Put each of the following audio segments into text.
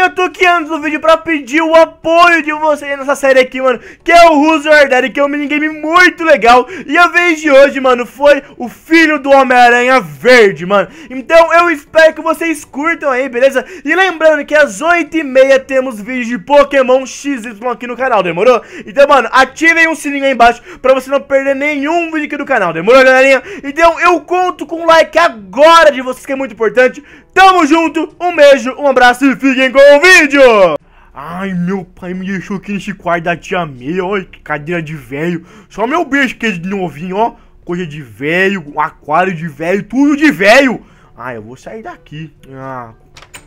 eu tô aqui antes do vídeo pra pedir o apoio de vocês nessa série aqui, mano Que é o Who's Your Daddy, que é um minigame muito legal E a vez de hoje, mano, foi o filho do Homem-Aranha Verde, mano Então eu espero que vocês curtam aí, beleza? E lembrando que às 8h30 temos vídeo de Pokémon XY aqui no canal, demorou? Então, mano, ativem o sininho aí embaixo pra você não perder nenhum vídeo aqui do canal, demorou, galerinha? Então eu conto com o like agora de vocês, que é muito importante Tamo junto, um beijo, um abraço e fiquem com o vídeo! Ai, meu pai me deixou aqui nesse quarto da tia Meia, olha que cadeira de velho. Só meu beijo que é de novinho, ó. Coisa de velho, aquário de velho, tudo de velho. Ah, eu vou sair daqui. Ah,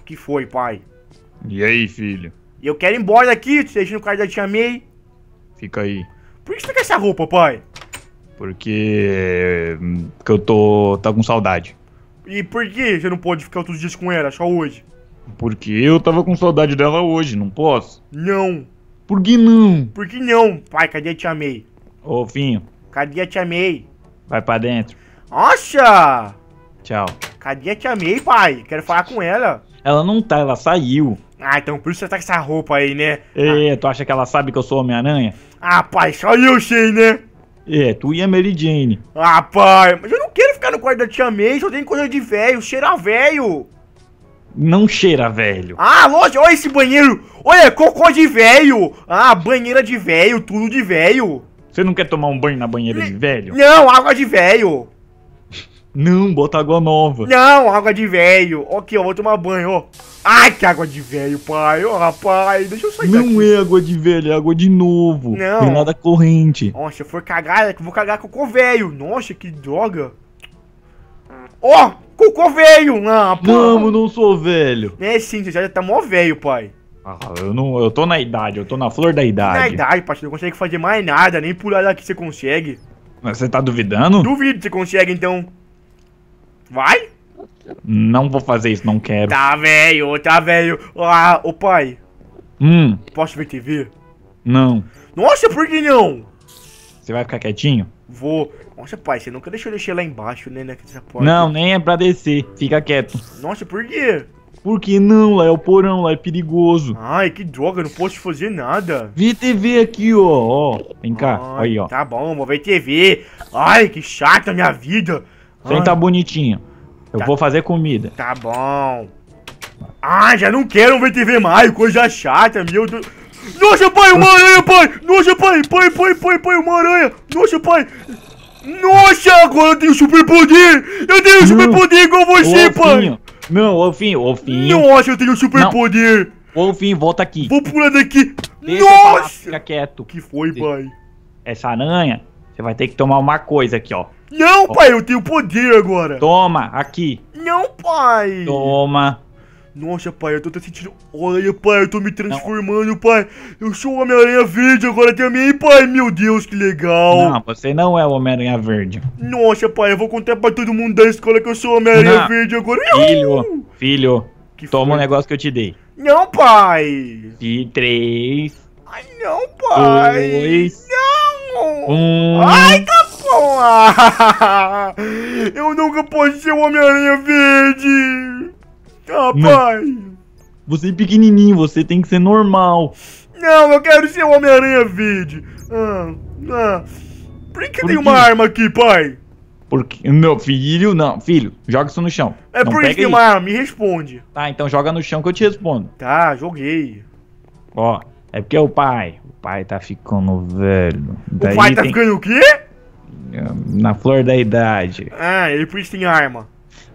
que foi, pai? E aí, filho? Eu quero ir embora daqui, deixa no quarto da tia May. Fica aí. Por que você tá com essa roupa, pai? Porque... Porque hum, eu tô... tá com saudade. E por que você não pode ficar outros dias com ela, só hoje? Porque eu tava com saudade dela hoje, não posso? Não. Por que não? Por que não? Pai, cadê a Tia May? Ô, Finho. Cadê a Tia May? Vai pra dentro. Nossa! Tchau. Cadê a Tia May, pai? Quero falar com ela. Ela não tá, ela saiu. Ah, então por isso você tá com essa roupa aí, né? É, ah. tu acha que ela sabe que eu sou Homem-Aranha? Ah, pai, só eu sei, né? É, tu e a Mary Jane. Ah, pai, mas eu não quarto da tia May só tem coisa de velho, cheira velho. Não cheira velho. Ah, lógico, olha esse banheiro. Olha, cocô de velho. Ah, banheira de velho, tudo de velho. Você não quer tomar um banho na banheira de velho? Não, água de velho. Não, bota água nova. Não, água de velho. Ok, eu vou tomar banho, ó. Ai, que água de velho, pai. oh, rapaz, deixa eu sair Não daqui. é água de velho, é água de novo. Não. Tem nada corrente. Nossa, se eu for cagar, eu vou cagar cocô velho. Nossa, que droga. Ó, oh, cocô veio! Ah, pô. Não, não sou velho. É sim, você já tá mó velho, pai. Ah, eu não. Eu tô na idade, eu tô na flor da idade. Na idade, parceiro, não consegue fazer mais nada, nem pular daqui você consegue. Mas você tá duvidando? Duvido que você consegue, então. Vai? Não vou fazer isso, não quero. Tá velho, tá velho. Ah, ô pai. Hum. Posso ver TV? Não. Nossa, por que não? Você vai ficar quietinho? Vou. Nossa, pai, você nunca deixou eu deixar lá embaixo, né, nessa né, porta. Não, nem é pra descer. Fica quieto. Nossa, por quê? Por que não? Lá é o porão, lá é perigoso. Ai, que droga, não posso fazer nada. Vê TV aqui, ó. ó vem cá, Ai, aí, ó. Tá bom, vou ver TV. Ai, que chata a minha vida. Vem Senta tá bonitinho. Eu tá. vou fazer comida. Tá bom. Ah, já não quero ver TV mais, coisa chata, meu Deus. Nossa, pai, uma aranha, pai! Nossa, pai, pai, pai, pai, pai, uma aranha! Nossa, pai! Nossa, agora eu tenho super poder! Eu tenho super poder igual você, pai! Não, Wolfinho, Wolfinho. Nossa, eu tenho super não. poder! Wolfinho, volta aqui. Vou pular daqui. Deixa Nossa! fica quieto. Que foi, Deixa. pai? Essa aranha, você vai ter que tomar uma coisa aqui, ó. Não, ó. pai, eu tenho poder agora. Toma, aqui. Não, pai. Toma. Nossa, pai, eu tô até sentindo... Olha pai, eu tô me transformando, não. pai. Eu sou o Homem-Aranha Verde agora também, pai. Meu Deus, que legal. Não, você não é o Homem-Aranha Verde. Nossa, pai, eu vou contar pra todo mundo da escola que eu sou o Homem-Aranha Verde agora. Filho, filho, que toma o um negócio que eu te dei. Não, pai. e três... Ai, não, pai. Dois... Não. Um... Ai, tá bom. eu nunca posso ser o Homem-Aranha Verde. Rapaz! Você é pequenininho, você tem que ser normal. Não, eu quero ser o Homem-Aranha verde. Ah, ah. Por que Por tem que? uma arma aqui, pai? Porque, meu filho, não, filho, joga isso no chão. É não por isso que uma arma, me responde. Tá, então joga no chão que eu te respondo. Tá, joguei. Ó, é porque o pai, o pai tá ficando velho. Daí o pai tá tem... ficando o quê? Na flor da idade. Ah, ele por isso tem arma.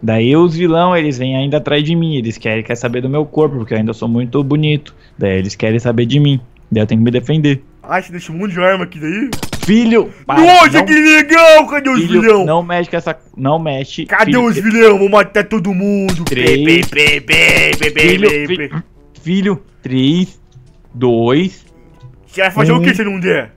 Daí os vilão, eles vêm ainda atrás de mim, eles querem quer saber do meu corpo, porque eu ainda sou muito bonito. Daí eles querem saber de mim. Daí eu tenho que me defender. acha você deixa um monte de arma aqui daí. Filho! Para, Nossa, não... que legal! Cadê os filho, Não mexe com essa. Não mexe. Cadê filho, os vilão Vou matar todo mundo. Três, filho, filho, filho, dois 2. Você vai fazer um... o que se não der?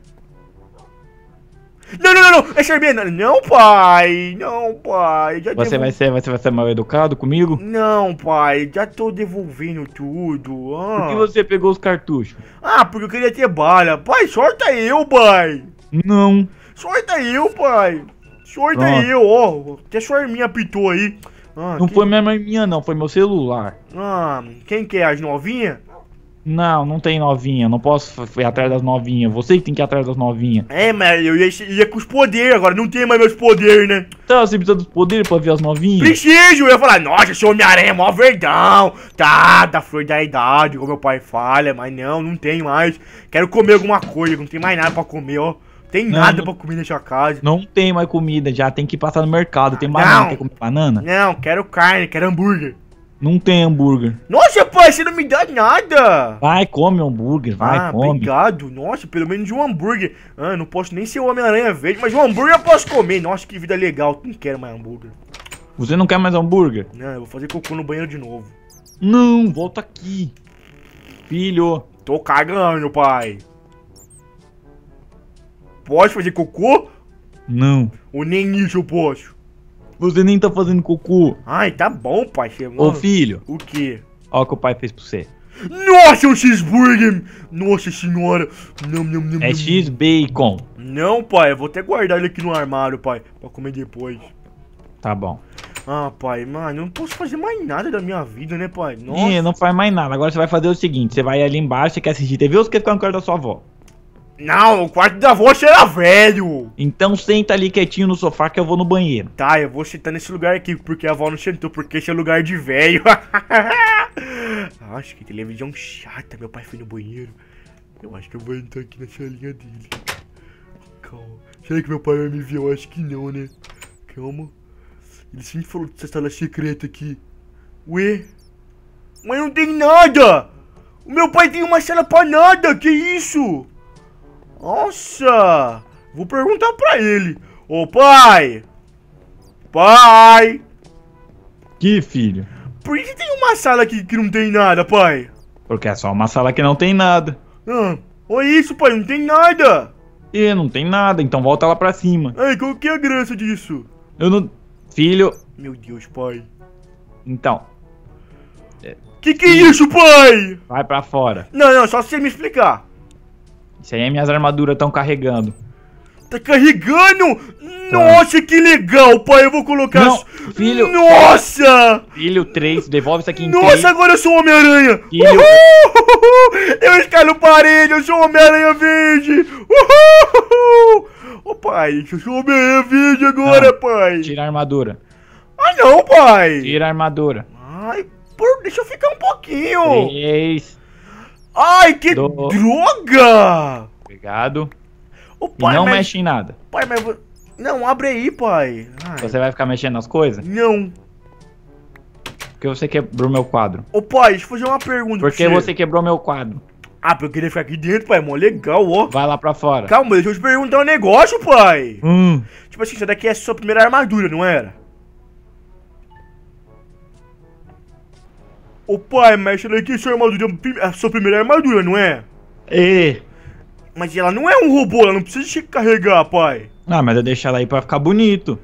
Não, não, não, não, é Charmina. Não, pai, não, pai. Já você, vai ser, você vai ser mal educado comigo? Não, pai, já tô devolvendo tudo. Ah. Por que você pegou os cartuchos? Ah, porque eu queria ter bala. Pai, sorta eu, pai. Não. Sorta eu, pai. Sorta eu, ó. Até sua arminha apitou aí. Ah, não quem... foi minha arminha, não, foi meu celular. Ah, quem quer? É? As novinhas? Não, não tem novinha, não posso ir atrás das novinhas. Você que tem que ir atrás das novinhas. É, mas eu ia, ia com os poderes agora, não tem mais meus poderes, né? Então, você precisa dos poderes pra ver as novinhas? Preciso! Eu ia falar, nossa, esse Homem-Aranha é mó verdão. Tá, da flor da idade, como meu pai falha, mas não, não tem mais. Quero comer alguma coisa, não tem mais nada pra comer, ó. Tem não, nada não, pra comer nessa casa. Não tem mais comida, já tem que passar no mercado. Tem banana, não, quer comer banana? Não, quero carne, quero hambúrguer. Não tem hambúrguer. Nossa, pai, você não me dá nada. Vai, come hambúrguer, vai, ah, come. obrigado. Nossa, pelo menos um hambúrguer. Ah, não posso nem ser o Homem-Aranha Verde, mas um hambúrguer eu posso comer. Nossa, que vida legal. Não quero mais hambúrguer. Você não quer mais hambúrguer? Não, eu vou fazer cocô no banheiro de novo. Não, volta aqui. Filho. Tô cagando, pai. Posso fazer cocô? Não. Ou nem isso eu posso? Você nem tá fazendo cocô. Ai, tá bom, pai. Chegou. Ô, filho. O quê? Olha o que o pai fez pra você. Nossa, um cheeseburger! Nossa senhora! Não, não, não, é x-bacon. Não, pai, eu vou até guardar ele aqui no armário, pai, pra comer depois. Tá bom. Ah, pai, mano, eu não posso fazer mais nada da minha vida, né, pai? Nossa. Ih, não faz mais nada. Agora você vai fazer o seguinte: você vai ali embaixo, você quer assistir TV ou você quer ficar no quarto da sua avó? Não, o quarto da avó era velho. Então senta ali quietinho no sofá que eu vou no banheiro. Tá, eu vou sentar nesse lugar aqui, porque a avó não sentou, porque esse é lugar de velho. Ah, acho que televisão chata, meu pai foi no banheiro. Eu acho que eu vou entrar aqui na salinha dele. Calma. Será que meu pai vai me ver? Eu acho que não, né? Calma. Ele sempre falou dessa sala secreta aqui. Ué? Mas não tem nada! O meu pai tem uma sala pra nada, que isso? Nossa! Vou perguntar pra ele. Ô pai! Pai! Que filho? Por que tem uma sala aqui que não tem nada, pai? Porque é só uma sala que não tem nada. Ah, olha isso, pai, não tem nada! E não tem nada, então volta lá pra cima. Ai, qual que é a graça disso? Eu não. Filho. Meu Deus, pai. Então. Que que é isso, pai? Vai pra fora. Não, não, só se você me explicar. Isso aí é minhas armaduras estão carregando. Tá carregando? Tá. Nossa, que legal, pai. Eu vou colocar. Não, filho. Nossa! Filho 3, devolve isso aqui em Nossa, 3. agora eu sou Homem-Aranha! Filho... Uhul! Eu escalo parede, eu sou Homem-Aranha Verde! Uhul! Ô, pai, eu sou Homem-Aranha Verde agora, não, pai! Tira a armadura. Ah, não, pai! Tira a armadura. Ai, por... deixa eu ficar um pouquinho. 3, Ai, que Do... droga! Obrigado. O pai, e não mas... mexe em nada. Pai, mas... Não, abre aí, pai. Ai. Você vai ficar mexendo nas coisas? Não. Porque você quebrou meu quadro. Ô, pai, deixa eu fazer uma pergunta Porque você. você quebrou meu quadro. Ah, porque eu queria ficar aqui dentro, pai, é mó legal, ó. Vai lá pra fora. Calma, deixa eu te perguntar um negócio, pai. Hum. Tipo assim, essa daqui é a sua primeira armadura, não era? Ô pai, mas essa daqui é sua armadura, a sua primeira é armadura, não é? É. Mas ela não é um robô, ela não precisa carregar, pai. Ah, mas eu deixar ela aí pra ficar bonito.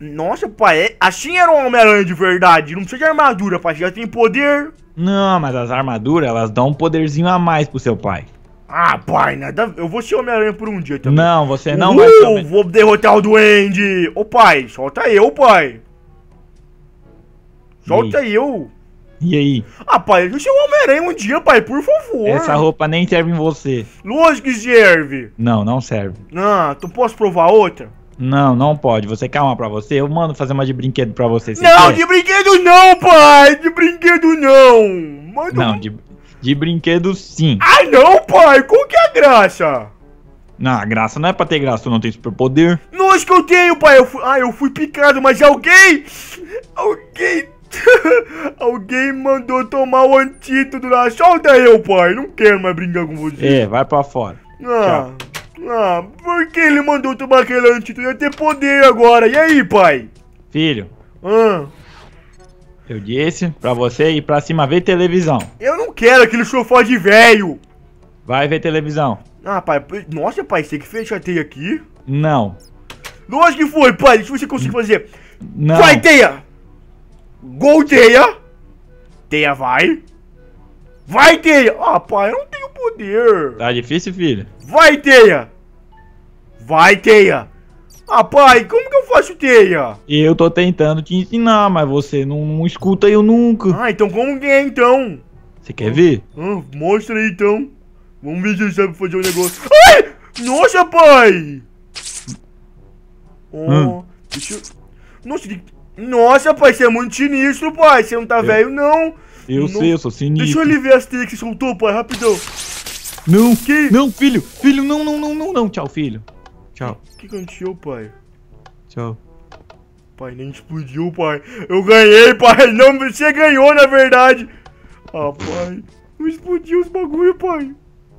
Nossa, pai, é, assim era um Homem-Aranha de verdade. Não precisa de armadura, pai, já tem poder. Não, mas as armaduras, elas dão um poderzinho a mais pro seu pai. Ah, pai, nada. Eu vou ser Homem-Aranha por um dia também. Não, você não uh, vai ser. Vou derrotar o Duende. Ô, pai, solta eu, pai. Solta eu. E aí? Ah, pai, eu chegou o Homem-Aranha um dia, pai, por favor. Essa roupa nem serve em você. Lógico que serve. Não, não serve. Ah, tu posso provar outra? Não, não pode. Você quer uma pra você? Eu mando fazer uma de brinquedo pra você. você não, quer? de brinquedo não, pai! De brinquedo não! Manda não, um... de, de brinquedo sim. Ai, não, pai! Qual que é a graça? Não, a graça não é pra ter graça, tu não tem superpoder. Lógico que eu tenho, pai! Eu fui... Ah, eu fui picado, mas alguém... Alguém Alguém mandou tomar o antídoto lá. Solta eu, pai. Não quero mais brincar com você. É, vai pra fora. Ah, ah, por que ele mandou tomar aquele antídoto? Eu ia ter poder agora. E aí, pai? Filho. Ah. Eu disse pra você ir pra cima ver televisão. Eu não quero aquele sofá de velho. Vai ver televisão. Ah, pai. Nossa, pai. Você que fez teia aqui? Não. Lógico que foi, pai. Deixa eu ver se eu consigo fazer. Não. teia. Gol, Teia! Teia vai! Vai, Teia! Ah, pai, eu não tenho poder! Tá difícil, filho? Vai, Teia! Vai, Teia! Ah, pai, como que eu faço teia? Eu tô tentando te ensinar, mas você não, não escuta eu nunca. Ah, então como que é, então? Você quer ah, ver? Ah, mostra aí, então. Vamos ver se ele sabe fazer um negócio. Ai! Nossa, pai! Oh, hum. deixa eu... Nossa, que... Nossa, pai, você é muito sinistro, pai. Você não tá eu, velho, não. Eu não. sei, eu sou sinistro. Deixa eu ali ver as teias que soltou, pai, rapidão. Não, que? não, filho. Filho, não, não, não, não, não. Tchau, filho. Tchau. O que aconteceu, pai? Tchau. Pai, nem explodiu, pai. Eu ganhei, pai. Não, você ganhou, na verdade. Ah, pai. Não explodiu os bagulho, pai.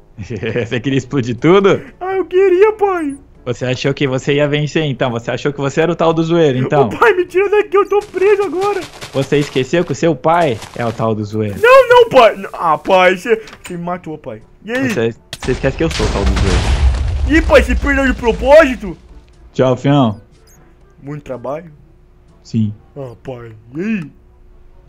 você queria explodir tudo? Ah, eu queria, pai. Você achou que você ia vencer então? Você achou que você era o tal do zoeiro então? O pai, me tira daqui, eu tô preso agora! Você esqueceu que o seu pai é o tal do zoeiro? Não, não, pai! Ah, pai, você, você me matou, pai. E aí? Você, você esquece que eu sou o tal do zoeiro. Ih, pai, você perdeu de propósito? Tchau, fião. Muito trabalho? Sim. Ah, pai, e aí?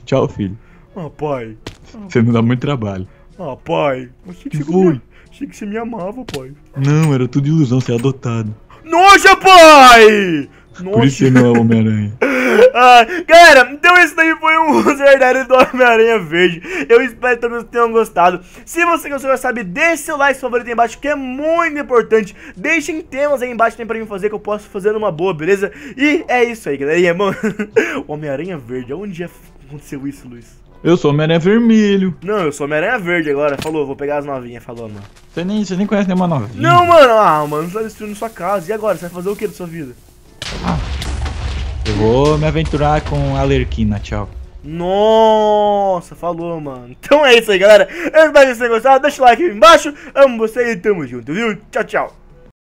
Tchau, filho. Ah, pai. Ah, você não dá muito trabalho. Ah, pai, você que foi? Achei que você me amava, pai. Não, era tudo ilusão, você é adotado. Noja, pai! Nossa. Por isso que não é Homem-Aranha. ah, galera, então esse daí foi um Zerdário do Homem-Aranha Verde. Eu espero que todos tenham gostado. Se você gostou, já sabe, deixe seu like seu favorito aí embaixo, que é muito importante. Deixem temas aí embaixo tem pra mim fazer, que eu posso fazer numa boa, beleza? E é isso aí, galerinha. Mano, Homem-Aranha Verde, onde aconteceu isso, Luiz? Eu sou Homem-Aranha Vermelho. Não, eu sou Homem-Aranha Verde agora. Falou, vou pegar as novinhas. Falou, mano. Você nem, você nem conhece nenhuma novinha. Não, mano. Ah, mano, você tá destruindo sua casa. E agora? Você vai fazer o que da sua vida? Ah, eu vou me aventurar com a Lerquina. Tchau. Nossa, falou, mano. Então é isso aí, galera. Espero que vocês tenham gostado. Deixa o like aí embaixo. Amo você e tamo junto, viu? Tchau, tchau.